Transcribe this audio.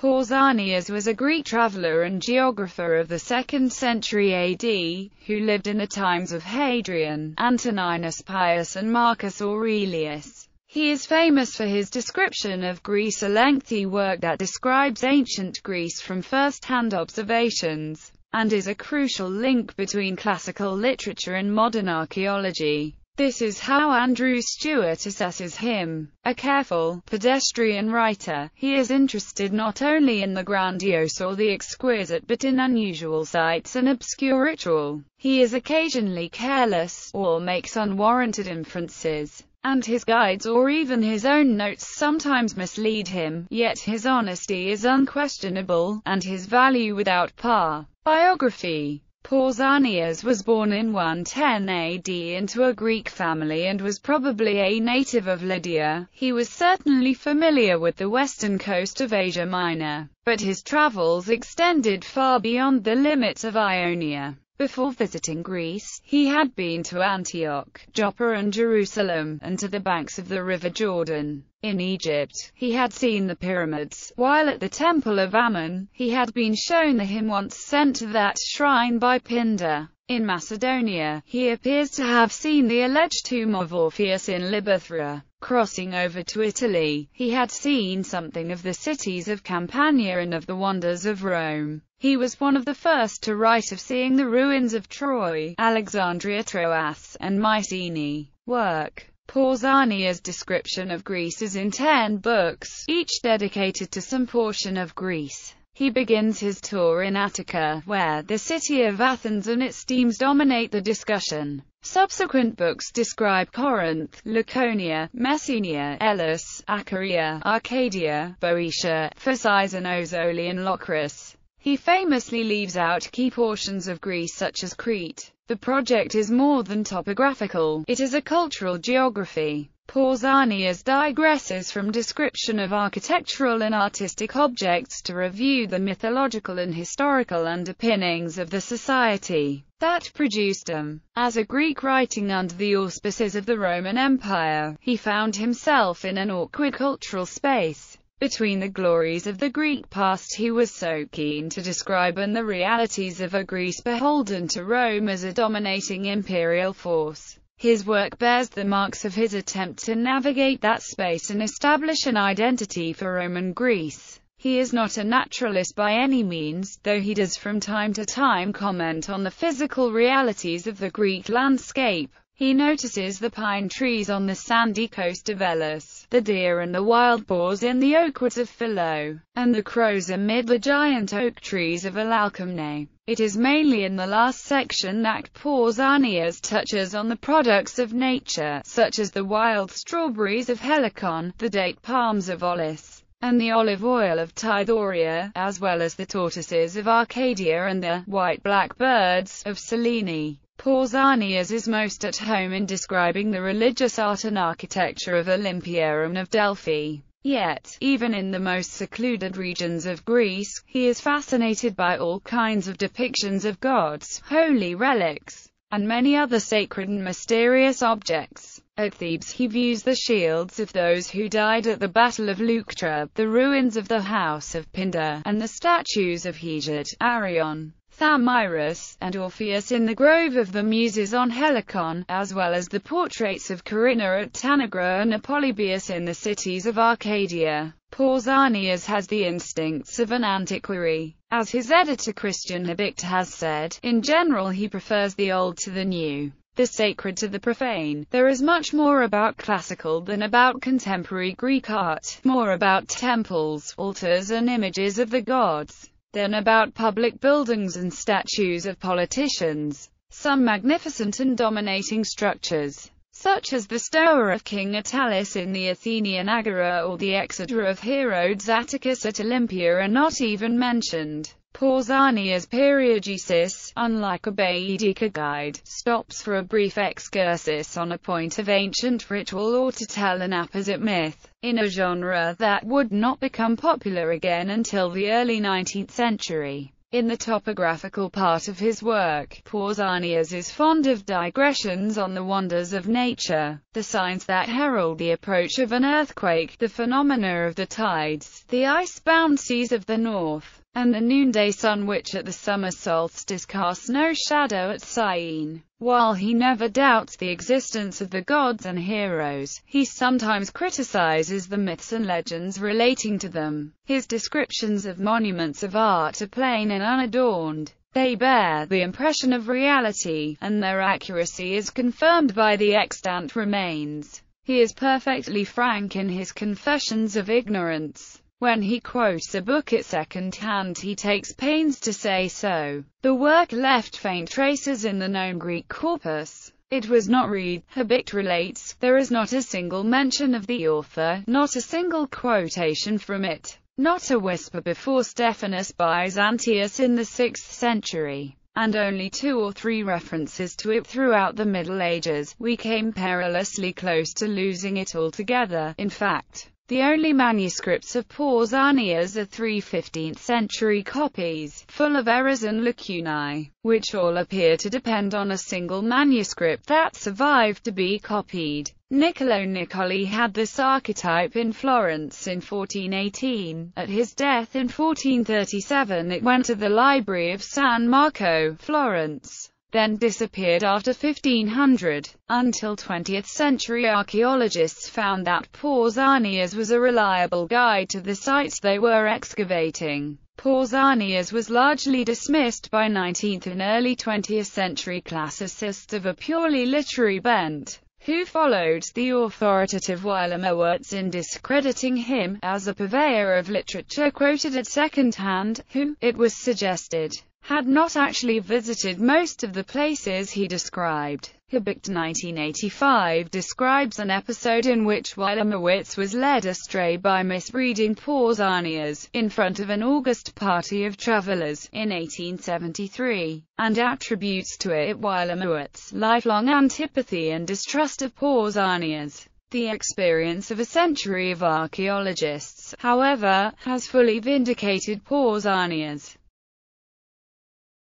Pausanias was a Greek traveller and geographer of the 2nd century AD, who lived in the times of Hadrian, Antoninus Pius and Marcus Aurelius. He is famous for his description of Greece a lengthy work that describes ancient Greece from first-hand observations, and is a crucial link between classical literature and modern archaeology. This is how Andrew Stewart assesses him. A careful, pedestrian writer, he is interested not only in the grandiose or the exquisite but in unusual sights and obscure ritual. He is occasionally careless, or makes unwarranted inferences, and his guides or even his own notes sometimes mislead him, yet his honesty is unquestionable, and his value without par. Biography Pausanias was born in 110 AD into a Greek family and was probably a native of Lydia. He was certainly familiar with the western coast of Asia Minor, but his travels extended far beyond the limits of Ionia. Before visiting Greece, he had been to Antioch, Joppa and Jerusalem, and to the banks of the River Jordan. In Egypt, he had seen the pyramids, while at the Temple of Ammon, he had been shown the hymn once sent to that shrine by Pindar. In Macedonia, he appears to have seen the alleged tomb of Orpheus in Libethra. Crossing over to Italy, he had seen something of the cities of Campania and of the wonders of Rome. He was one of the first to write of seeing the ruins of Troy, Alexandria Troas, and Mycenae. Work Pausanias' description of Greece is in ten books, each dedicated to some portion of Greece. He begins his tour in Attica, where the city of Athens and its themes dominate the discussion. Subsequent books describe Corinth, Laconia, Messenia, Elis, Achaia, Arcadia, Boeotia, Phocis, and Ozolian Locris. He famously leaves out key portions of Greece such as Crete. The project is more than topographical, it is a cultural geography. Pausanias digresses from description of architectural and artistic objects to review the mythological and historical underpinnings of the society that produced them. As a Greek writing under the auspices of the Roman Empire, he found himself in an awkward cultural space between the glories of the Greek past he was so keen to describe and the realities of a Greece beholden to Rome as a dominating imperial force. His work bears the marks of his attempt to navigate that space and establish an identity for Roman Greece. He is not a naturalist by any means, though he does from time to time comment on the physical realities of the Greek landscape. He notices the pine trees on the sandy coast of Elis the deer and the wild boars in the oakwoods of Philo, and the crows amid the giant oak trees of Alalcomne. It is mainly in the last section that Pausanias touches on the products of nature, such as the wild strawberries of Helicon, the date palms of Aulis, and the olive oil of Tithoria, as well as the tortoises of Arcadia and the white blackbirds of Selene. Pausanias is most at home in describing the religious art and architecture of Olympia and of Delphi. Yet, even in the most secluded regions of Greece, he is fascinated by all kinds of depictions of gods, holy relics, and many other sacred and mysterious objects. At Thebes he views the shields of those who died at the Battle of Leuctra, the ruins of the House of Pindar, and the statues of Hesiod, Arion, Thamyris, and Orpheus in the Grove of the Muses on Helicon, as well as the portraits of Corinna at Tanagra and Apolybius in the cities of Arcadia. Pausanias has the instincts of an antiquary. As his editor Christian Habicht has said, in general he prefers the old to the new the sacred to the profane. There is much more about classical than about contemporary Greek art, more about temples, altars and images of the gods than about public buildings and statues of politicians, some magnificent and dominating structures, such as the Stoa of King Attalus in the Athenian Agora or the Exedra of Herodes Atticus at Olympia are not even mentioned. Pausanias Periogesis, unlike a Baedeker guide, stops for a brief excursus on a point of ancient ritual or to tell an apposite myth, in a genre that would not become popular again until the early 19th century. In the topographical part of his work, Pausanias is fond of digressions on the wonders of nature, the signs that herald the approach of an earthquake, the phenomena of the tides, the ice-bound seas of the north, and the noonday sun which at the summer solstice casts no shadow at Syene. While he never doubts the existence of the gods and heroes, he sometimes criticizes the myths and legends relating to them. His descriptions of monuments of art are plain and unadorned. They bear the impression of reality, and their accuracy is confirmed by the extant remains. He is perfectly frank in his confessions of ignorance. When he quotes a book at second hand he takes pains to say so. The work left faint traces in the known Greek corpus. It was not read, Habicht relates, there is not a single mention of the author, not a single quotation from it, not a whisper before Stephanus Byzantius in the 6th century, and only two or three references to it throughout the Middle Ages, we came perilously close to losing it altogether, in fact. The only manuscripts of Pausanias are three 15th-century copies, full of errors and lacunae, which all appear to depend on a single manuscript that survived to be copied. Niccolo Niccoli had this archetype in Florence in 1418. At his death in 1437 it went to the Library of San Marco, Florence then disappeared after 1500, until 20th-century archaeologists found that Pausanias was a reliable guide to the sites they were excavating. Pausanias was largely dismissed by 19th and early 20th century classicists of a purely literary bent, who followed the authoritative Weilermowitz in discrediting him, as a purveyor of literature quoted at second hand, who, it was suggested, had not actually visited most of the places he described. Kubik, 1985 describes an episode in which Wilemowitz was led astray by misreading Pausanias, in front of an august party of travelers, in 1873, and attributes to it Wilemowitz's lifelong antipathy and distrust of Pausanias. The experience of a century of archaeologists, however, has fully vindicated Pausanias.